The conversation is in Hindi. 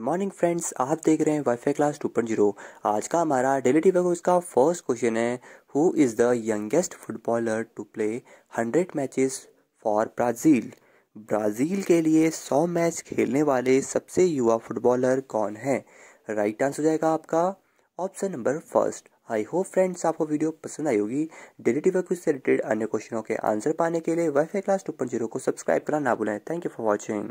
मॉर्निंग फ्रेंड्स आप देख रहे हैं WiFi class two point zero आज का हमारा डेली टीवी का फर्स्ट क्वेश्चन है who is the youngest footballer to play hundred matches for Brazil Brazil के लिए सौ मैच खेलने वाले सबसे युवा फुटबॉलर कौन है राइट आंसर हो जाएगा आपका option number first I hope friends आपको वीडियो पसंद आई होगी डेली डिवेगोस से रिलेटेड अन्य क्वेश्चनों के आंसर पाने के लिए WiFi class two point zero को सब्सक्राइब करना ना भूलें थैंक यू फॉर वॉचिंग